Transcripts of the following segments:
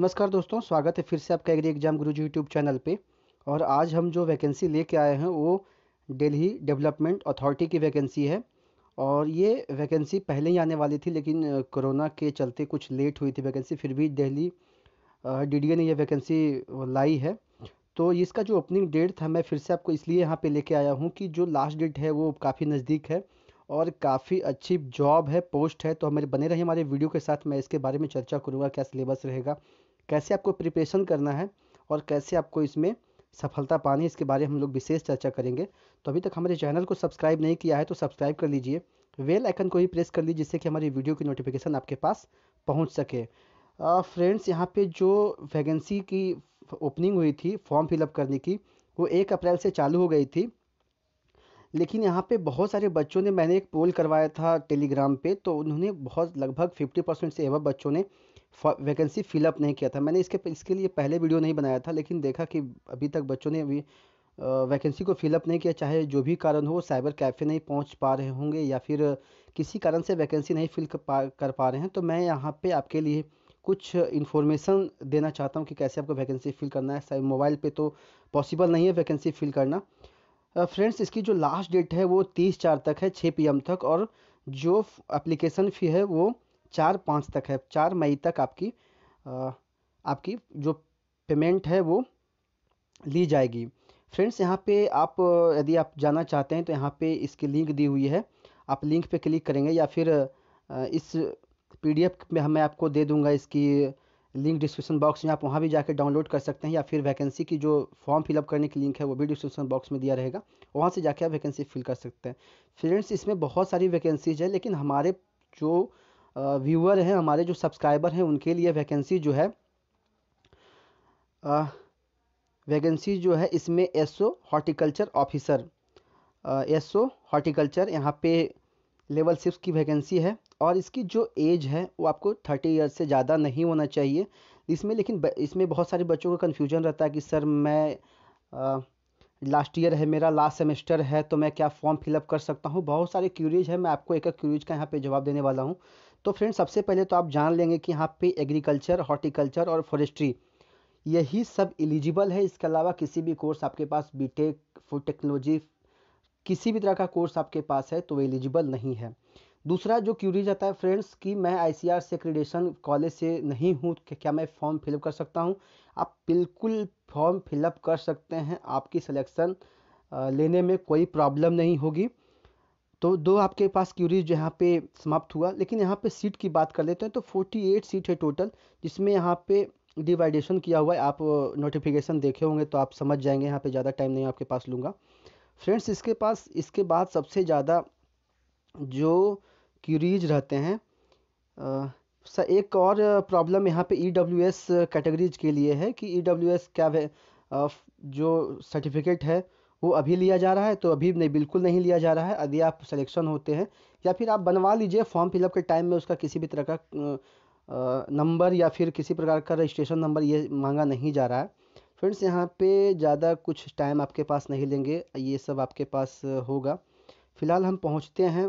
नमस्कार दोस्तों स्वागत है फिर से आपका एग्री एग्जाम गुरु जी यूट्यूब चैनल पे और आज हम जो वैकेंसी लेके आए हैं वो दिल्ली डेवलपमेंट अथॉरिटी की वैकेंसी है और ये वैकेंसी पहले ही आने वाली थी लेकिन कोरोना के चलते कुछ लेट हुई थी वैकेंसी फिर भी दिल्ली डी ने ये वैकेंसी लाई है तो इसका जो ओपनिंग डेट था मैं फिर से आपको इसलिए यहाँ पर लेके आया हूँ कि जो लास्ट डेट है वो काफ़ी नज़दीक है और काफ़ी अच्छी जॉब है पोस्ट है तो हमारे बने रहिए हमारे वीडियो के साथ मैं इसके बारे में चर्चा करूँगा क्या सिलेबस रहेगा कैसे आपको प्रिपरेशन करना है और कैसे आपको इसमें सफलता पानी इसके बारे में हम लोग विशेष चर्चा करेंगे तो अभी तक हमारे चैनल को सब्सक्राइब नहीं किया है तो सब्सक्राइब कर लीजिए वेल आइकन को ही प्रेस कर लीजिए जिससे कि हमारी वीडियो की नोटिफिकेशन आपके पास पहुंच सके फ्रेंड्स यहाँ पे जो वैकेंसी की ओपनिंग हुई थी फॉर्म फिलअप करने की वो एक अप्रैल से चालू हो गई थी लेकिन यहाँ पे बहुत सारे बच्चों ने मैंने एक पोल करवाया था टेलीग्राम पे तो उन्होंने बहुत लगभग 50 परसेंट से एवं बच्चों ने वैकेंसी फिलअप नहीं किया था मैंने इसके इसके लिए पहले वीडियो नहीं बनाया था लेकिन देखा कि अभी तक बच्चों ने अभी वैकेंसी को फिलअप नहीं किया चाहे जो भी कारण हो साइबर कैफ़े नहीं पहुंच पा रहे होंगे या फिर किसी कारण से वैकेंसी नहीं फिल कर पा रहे हैं तो मैं यहाँ पे आपके लिए कुछ इन्फॉर्मेशन देना चाहता हूँ कि कैसे आपको वैकेंसी फिल करना है मोबाइल पे तो पॉसिबल नहीं है वैकेंसी फिल करना फ्रेंड्स इसकी जो लास्ट डेट है वो तीस चार तक है छः पी तक और जो एप्लीकेशन फ़ी है वो चार पाँच तक है चार मई तक आपकी आपकी जो पेमेंट है वो ली जाएगी फ्रेंड्स यहाँ पे आप यदि आप जाना चाहते हैं तो यहाँ पे इसकी लिंक दी हुई है आप लिंक पे क्लिक करेंगे या फिर इस पीडीएफ में मैं आपको दे दूंगा इसकी लिंक डिस्क्रिप्शन बॉक्स में आप वहाँ भी जाकर डाउनलोड कर सकते हैं या फिर वैकेंसी की जो फॉर्म फिलअप करने की लिंक है वो भी डिस्क्रिप्शन बॉक्स में दिया रहेगा वहाँ से जाके आप वैकेंसी फिल कर सकते हैं फ्रेंड्स इसमें बहुत सारी वैकेंसीज है लेकिन हमारे जो व्यूअर हैं हमारे जो सब्सक्राइबर हैं उनके लिए वैकेंसी जो है वैकेंसी जो है इसमें SO horticulture officer SO horticulture यहाँ पे लेवल सिक्स की वैकेंसी है और इसकी जो एज है वो आपको थर्टी ईयर्स से ज़्यादा नहीं होना चाहिए इसमें लेकिन इसमें बहुत सारे बच्चों का कन्फ्यूजन रहता है कि सर मैं आ, लास्ट ईयर है मेरा लास्ट सेमेस्टर है तो मैं क्या फॉर्म फिलअप कर सकता हूँ बहुत सारे क्यूरीज है मैं आपको एक एक क्यूरीज का यहाँ पे जवाब देने वाला हूँ तो फ्रेंड सबसे पहले तो आप जान लेंगे कि यहाँ पे एग्रीकल्चर हॉर्टिकल्चर और फॉरेस्ट्री यही सब एलिजिबल है इसके अलावा किसी भी कोर्स आपके पास बी टेक फूड टेक्नोलॉजी किसी भी तरह का कोर्स आपके पास है तो वो एलिजिबल नहीं है दूसरा जो क्यूरी जाता है फ्रेंड्स कि मैं आईसीआर से क्रेडिटेशन कॉलेज से नहीं हूँ तो क्या मैं फॉर्म फिलअप कर सकता हूँ आप बिल्कुल फॉर्म फिलअप कर सकते हैं आपकी सिलेक्शन लेने में कोई प्रॉब्लम नहीं होगी तो दो आपके पास क्यूरीज यहाँ पे समाप्त हुआ लेकिन यहाँ पे सीट की बात कर लेते हैं तो 48 सीट है टोटल जिसमें यहाँ पे डिवाइडेशन किया हुआ है आप नोटिफिकेशन uh, देखे होंगे तो आप समझ जाएंगे यहाँ पे ज़्यादा टाइम नहीं आपके पास लूँगा फ्रेंड्स इसके पास इसके बाद सबसे ज़्यादा जो क्यूरीज रहते हैं आ, uh, एक और प्रॉब्लम यहाँ पर ई कैटेगरीज के लिए है कि ई e क्या है uh, जो सर्टिफिकेट है वो अभी लिया जा रहा है तो अभी नहीं बिल्कुल नहीं लिया जा रहा है यदि आप सिलेक्शन होते हैं या फिर आप बनवा लीजिए फॉर्म फिलअप के टाइम में उसका किसी भी तरह का नंबर या फिर किसी प्रकार का रजिस्ट्रेशन नंबर ये मांगा नहीं जा रहा है फ्रेंड्स यहाँ पे ज़्यादा कुछ टाइम आपके पास नहीं लेंगे ये सब आपके पास होगा फ़िलहाल हम पहुँचते हैं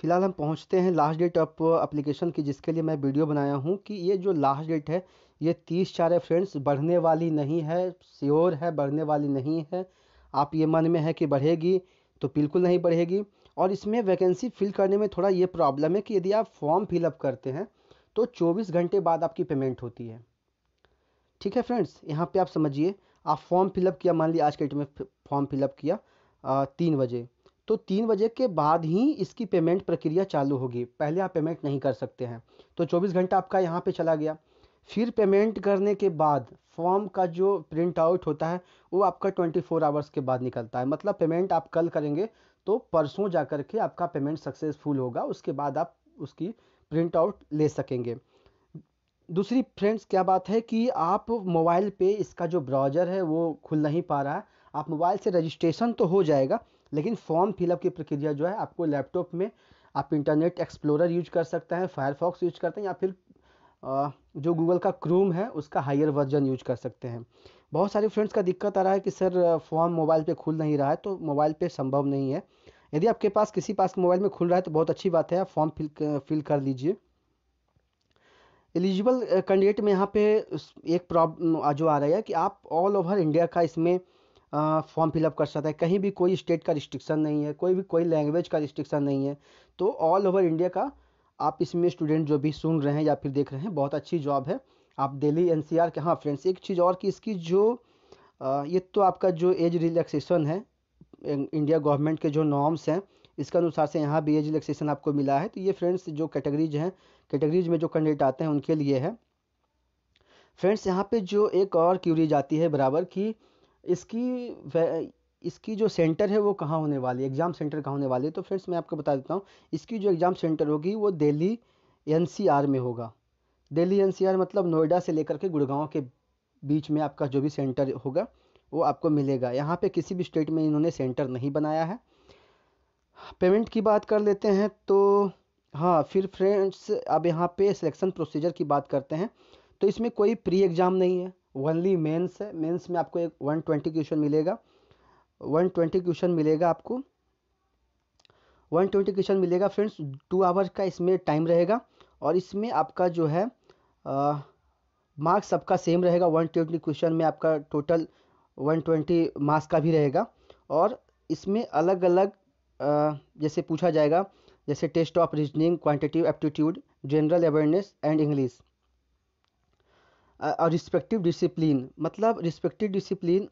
फ़िलहाल हम पहुँचते हैं लास्ट डेट ऑफ अप्लीकेशन की जिसके लिए मैं वीडियो बनाया हूँ कि ये जो लास्ट डेट है ये तीस चारे फ्रेंड्स बढ़ने वाली नहीं है श्योर है बढ़ने वाली नहीं है आप ये मन में है कि बढ़ेगी तो बिल्कुल नहीं बढ़ेगी और इसमें वैकेंसी फिल करने में थोड़ा ये प्रॉब्लम है कि यदि आप फॉर्म फिलअप करते हैं तो 24 घंटे बाद आपकी पेमेंट होती है ठीक है फ्रेंड्स यहाँ पे आप समझिए आप फॉर्म फिलअप किया मान लीजिए आज के डेट में फॉर्म फिलअप किया आ, तीन बजे तो तीन बजे के बाद ही इसकी पेमेंट प्रक्रिया चालू होगी पहले आप पेमेंट नहीं कर सकते हैं तो 24 घंटा आपका यहाँ पे चला गया फिर पेमेंट करने के बाद फॉर्म का जो प्रिंट आउट होता है वो आपका 24 फोर आवर्स के बाद निकलता है मतलब पेमेंट आप कल करेंगे तो परसों जा कर के आपका पेमेंट सक्सेसफुल होगा उसके बाद आप उसकी प्रिंट आउट ले सकेंगे दूसरी फ्रेंड्स क्या बात है कि आप मोबाइल पे इसका जो ब्राउज़र है वो खुल नहीं पा रहा है आप मोबाइल से रजिस्ट्रेशन तो हो जाएगा लेकिन फॉर्म फिलअप की प्रक्रिया जो है आपको लैपटॉप में आप इंटरनेट एक्सप्लोरर यूज कर सकते हैं फायरफॉक्स यूज करते हैं या फिर जो गूगल का क्रोम है उसका हायर वर्जन यूज कर सकते हैं बहुत सारे फ्रेंड्स का दिक्कत आ रहा है कि सर फॉर्म मोबाइल पे खुल नहीं रहा है तो मोबाइल पे संभव नहीं है यदि आपके पास किसी पास मोबाइल में खुल रहा है तो बहुत अच्छी बात है आप फॉर्म फिल फिल कर लीजिए एलिजिबल कैंडिडेट में यहाँ पे एक प्रॉब्लम जो आ रही है कि आप ऑल ओवर इंडिया का इसमें फॉर्म फिलअप कर सकते हैं कहीं भी कोई स्टेट का रिस्ट्रिक्शन नहीं है कोई भी कोई लैंग्वेज का रिस्ट्रिक्शन नहीं है तो ऑल ओवर इंडिया का आप इसमें स्टूडेंट जो भी सुन रहे हैं या फिर देख रहे हैं बहुत अच्छी जॉब है आप दिल्ली एन के हाँ फ्रेंड्स एक चीज़ और कि इसकी जो ये तो आपका जो एज रिलैक्सेशन है इंडिया गवर्नमेंट के जो नॉर्म्स हैं इसके अनुसार से यहाँ भी एज रिलैक्सेशन आपको मिला है तो ये फ्रेंड्स जो कैटेगरीज हैं कैटेगरीज में जो कैंडिडेट आते हैं उनके लिए है फ्रेंड्स यहाँ पे जो एक और क्यूरीज आती है बराबर कि इसकी इसकी जो सेंटर है वो कहाँ होने वाली एग्ज़ाम सेंटर कहाँ होने वाली है तो फ्रेंड्स मैं आपको बता देता हूँ इसकी जो एग्ज़ाम सेंटर होगी वो दिल्ली एनसीआर में होगा दिल्ली एनसीआर मतलब नोएडा से लेकर के गुड़गांव के बीच में आपका जो भी सेंटर होगा वो आपको मिलेगा यहाँ पे किसी भी स्टेट में इन्होंने सेंटर नहीं बनाया है पेमेंट की बात कर लेते हैं तो हाँ फिर फ्रेंड्स अब यहाँ पे सिलेक्शन प्रोसीजर की बात करते हैं तो इसमें कोई प्री एग्ज़ाम नहीं है ओनली मेंस है मेंस में आपको एक 120 क्वेश्चन मिलेगा वन ट्वेंटी क्वेश्चन मिलेगा आपको वन ट्वेंटी क्वेश्चन मिलेगा फ्रेंड्स टू आवर्स का इसमें टाइम रहेगा और इसमें आपका जो है मार्क्स सबका सेम रहेगा वन ट्वेंटी क्वेश्चन में आपका टोटल वन ट्वेंटी मार्क्स का भी रहेगा और इसमें अलग अलग जैसे पूछा जाएगा जैसे test of reasoning quantitative aptitude general awareness and English और रिस्पेक्टिव डिसिप्लिन मतलब रिस्पेक्टिव डिसिप्लिन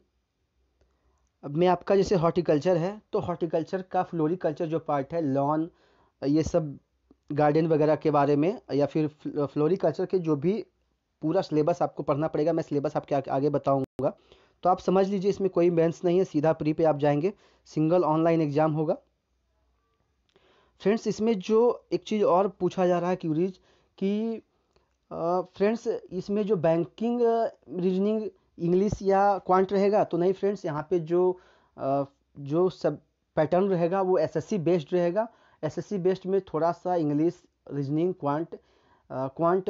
अब मैं आपका जैसे हॉर्टिकल्चर है तो हॉर्टिकल्चर का फ्लोरिकल्चर जो पार्ट है लॉन ये सब गार्डन वगैरह के बारे में या फिर फ्लोरिकल्चर के जो भी पूरा सिलेबस आपको पढ़ना पड़ेगा मैं सिलेबस आपके आगे बताऊंगा तो आप समझ लीजिए इसमें कोई मेंस नहीं है सीधा प्री पे आप जाएंगे सिंगल ऑनलाइन एग्जाम होगा फ्रेंड्स इसमें जो एक चीज़ और पूछा जा रहा है क्यूरीज कि फ्रेंड्स इसमें जो बैंकिंग रीजनिंग इंग्लिश या क्वांट रहेगा तो नहीं फ्रेंड्स यहाँ पे जो जो सब पैटर्न रहेगा वो एसएससी बेस्ड रहेगा एसएससी बेस्ड में थोड़ा सा इंग्लिश रीजनिंग क्वांट क्वांट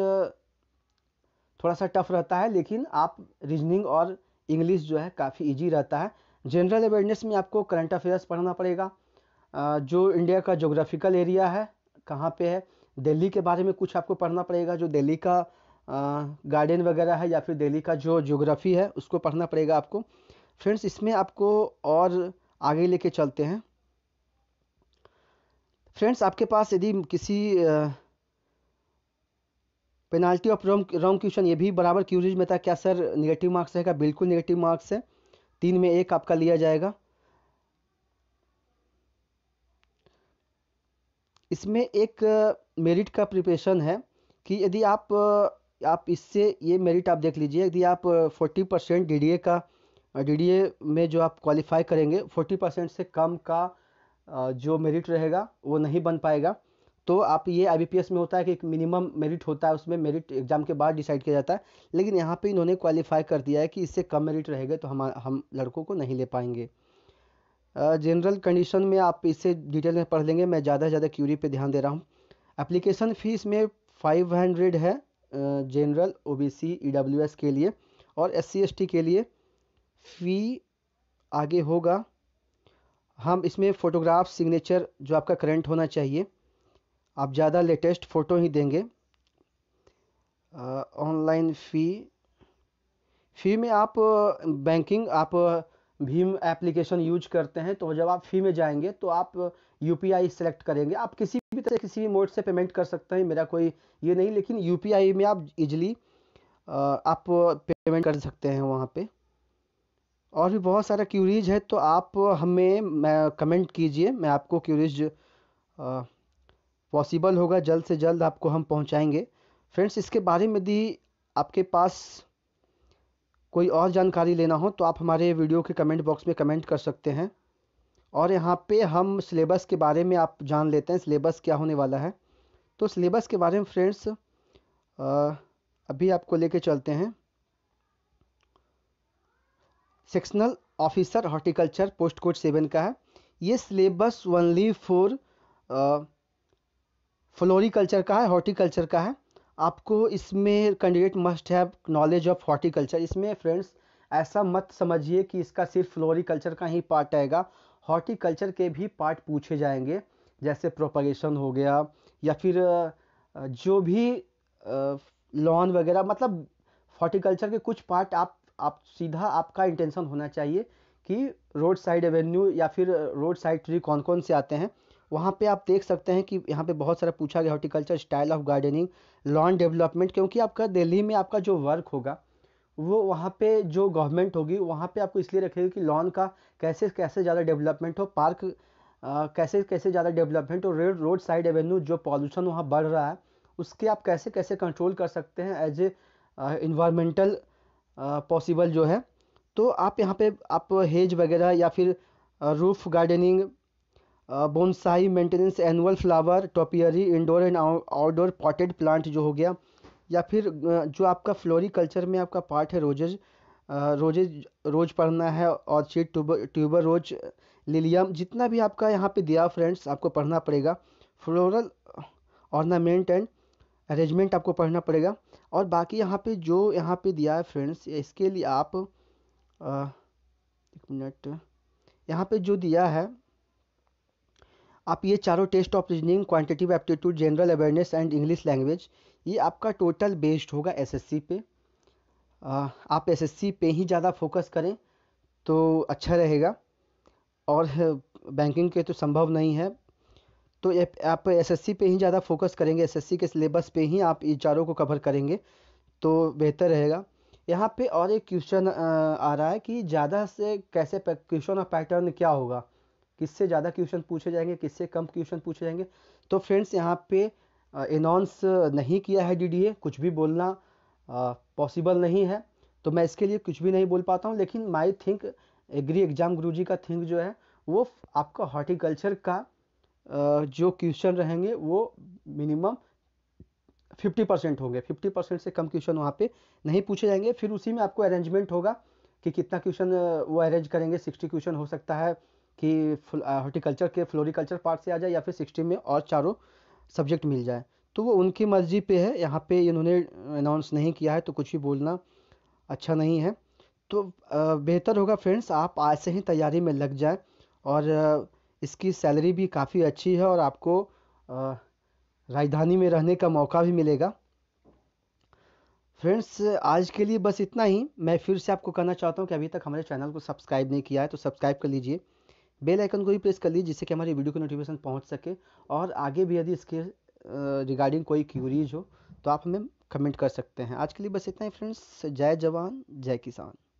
थोड़ा सा टफ रहता है लेकिन आप रीजनिंग और इंग्लिश जो है काफ़ी इजी रहता है जनरल अवेयरनेस में आपको करंट अफेयर्स पढ़ना पड़ेगा जो इंडिया का जोग्राफिकल एरिया है कहाँ पे है दिल्ली के बारे में कुछ आपको पढ़ना पड़ेगा जो दिल्ली का गार्डन वगैरह है या फिर दिल्ली का जो जोग्राफी है उसको पढ़ना पड़ेगा आपको फ्रेंड्स इसमें आपको और आगे लेके चलते हैं फ्रेंड्स आपके पास यदि किसी penalty of wrong wrong question ये भी बराबर क्यूरीज में था क्या सर निगेटिव मार्क्स रहेगा बिल्कुल निगेटिव मार्क्स है तीन में एक आपका लिया जाएगा इसमें एक मेरिट का प्रिपरेशन है कि यदि आप आप इससे ये मेरिट आप देख लीजिए यदि आप फोर्टी परसेंट डी का डी में जो आप क्वालिफाई करेंगे फोर्टी परसेंट से कम का जो मेरिट रहेगा वो नहीं बन पाएगा तो आप ये आई में होता है कि एक मिनिमम मेरिट होता है उसमें मेरिट एग्ज़ाम के बाद डिसाइड किया जाता है लेकिन यहाँ पे इन्होंने क्वालिफाई कर दिया है कि इससे कम मेरिट रहेगा तो हम हम लड़कों को नहीं ले पाएंगे जनरल कंडीशन में आप इसे डिटेल में पढ़ लेंगे मैं ज़्यादा से ज़्यादा क्यूरी पे ध्यान दे रहा हूँ एप्लीकेशन फ़ीस में 500 है जनरल ओबीसी ईडब्ल्यूएस के लिए और एस सी के लिए फ़ी आगे होगा हम इसमें फ़ोटोग्राफ सिग्नेचर जो आपका करंट होना चाहिए आप ज़्यादा लेटेस्ट फ़ोटो ही देंगे ऑनलाइन फ़ी फ़ी में आप बैंकिंग आप भीम एप्लीकेशन यूज करते हैं तो जब आप फ़ी में जाएंगे तो आप यू सेलेक्ट करेंगे आप किसी भी तरह किसी भी मोड से पेमेंट कर सकते हैं मेरा कोई ये नहीं लेकिन यू में आप इजली आप पेमेंट कर सकते हैं वहाँ पे और भी बहुत सारा क्यूरीज है तो आप हमें कमेंट कीजिए मैं आपको क्यूरीज पॉसिबल होगा जल्द से जल्द आपको हम पहुँचाएँगे फ्रेंड्स इसके बारे में यदि आपके पास कोई और जानकारी लेना हो तो आप हमारे वीडियो के कमेंट बॉक्स में कमेंट कर सकते हैं और यहाँ पे हम सिलेबस के बारे में आप जान लेते हैं सिलेबस क्या होने वाला है तो सिलेबस के बारे में फ्रेंड्स अभी आपको लेके चलते हैं sectional officer horticulture post code seven का है ये सिलेबस ओनली फॉर फ्लोरिकल्चर का है हॉर्टिकल्चर का है आपको इसमें candidate must have knowledge of horticulture इसमें फ्रेंड्स ऐसा मत समझिए कि इसका सिर्फ फ्लोरिकल्चर का ही पार्ट आएगा हॉर्टिकल्चर के भी पार्ट पूछे जाएंगे जैसे प्रोपगेशन हो गया या फिर जो भी लॉन वगैरह मतलब हॉर्टिकल्चर के कुछ पार्ट आप आप सीधा आपका इंटेंशन होना चाहिए कि रोड साइड एवेन्यू या फिर रोड साइड ट्री कौन कौन से आते हैं वहाँ पे आप देख सकते हैं कि यहाँ पे बहुत सारा पूछा गया horticulture style of gardening lawn development क्योंकि आपका दिल्ली में आपका जो वर्क होगा वो वहाँ पे जो गवर्नमेंट होगी वहाँ पे आपको इसलिए रखेगी कि लॉन का कैसे कैसे ज़्यादा डेवलपमेंट हो पार्क आ, कैसे कैसे ज़्यादा डेवलपमेंट हो रेड रोड साइड एवेन्यू जो पॉल्यूशन वहाँ बढ़ रहा है उसके आप कैसे कैसे कंट्रोल कर सकते हैं एज ए इन्वामेंटल पॉसिबल जो है तो आप यहाँ पे आप हेज वगैरह या फिर roof gardening bonsai maintenance annual flower topiary indoor and outdoor potted plant जो हो गया या फिर जो आपका कल्चर में आपका पार्ट है रोजेज रोजेज रोज पढ़ना है और चीट ट्यूबर ट्यूबर रोज लिलियम जितना भी आपका यहाँ पे दिया फ्रेंड्स आपको पढ़ना पड़ेगा फ्लोरल ऑर्नामेंट एंड अरेंजमेंट आपको पढ़ना पड़ेगा और बाकी यहाँ पे जो यहाँ पे दिया है फ्रेंड्स इसके लिए आप आ, एक मिनट यहाँ पे जो दिया है आप ये चारों test of reasoning quantitative aptitude general awareness and English language ये आपका टोटल बेस्ड होगा एसएससी पे एस आप एसएससी पे ही ज़्यादा फोकस करें तो अच्छा रहेगा और बैंकिंग के तो संभव नहीं है तो आप एसएससी पे ही ज़्यादा फोकस करेंगे एसएससी के सिलेबस पे ही आप ये चारों को कवर करेंगे तो बेहतर रहेगा यहाँ पे और एक क्वेश्चन आ रहा है कि ज़्यादा से कैसे क्वेश्चन और पैटर्न क्या होगा किससे ज़्यादा क्वेश्चन पूछे जाएंगे किससे कम क्वेश्चन पूछे जाएंगे तो फ्रेंड्स यहाँ पे अनाउंस नहीं किया है डीडीए कुछ भी बोलना पॉसिबल नहीं है तो मैं इसके लिए कुछ भी नहीं बोल पाता हूँ लेकिन माई थिंक एग्री एग्जाम जी का थिंक जो है वो आपका हॉर्टिकल्चर का जो क्वेश्चन रहेंगे वो मिनिमम फिफ्टी परसेंट होंगे फिफ्टी परसेंट से कम क्वेश्चन वहाँ पे नहीं पूछे जाएंगे फिर उसी में आपको अरेंजमेंट होगा कि कितना क्वेश्चन वो अरेंज करेंगे सिक्सटी क्वेश्चन हो सकता है कि हॉर्टिकल्चर uh, के फ्लोरिकल्चर पार्ट से आ जाए या फिर सिक्सटी में और चारों सब्जेक्ट मिल जाए तो वो उनकी मर्ज़ी पे है यहाँ पे इन्होंने अनाउंस uh, नहीं किया है तो कुछ भी बोलना अच्छा नहीं है तो uh, बेहतर होगा फ्रेंड्स आप आज से ही तैयारी में लग जाएं और इसकी सैलरी भी काफ़ी अच्छी है और आपको राजधानी में रहने का मौका भी मिलेगा फ्रेंड्स आज के लिए बस इतना ही मैं फिर से आपको कहना चाहता हूँ कि अभी तक हमारे चैनल को सब्सक्राइब नहीं किया है तो सब्सक्राइब कर लीजिए बेल आइकन को भी प्रेस कर लीजिए जिससे कि हमारी वीडियो की नोटिफिकेशन पहुंच सके और आगे भी यदि इसके रिगार्डिंग कोई क्यूरीज हो तो आप हमें कमेंट कर सकते हैं आज के लिए बस इतना ही फ्रेंड्स जय जवान जय किसान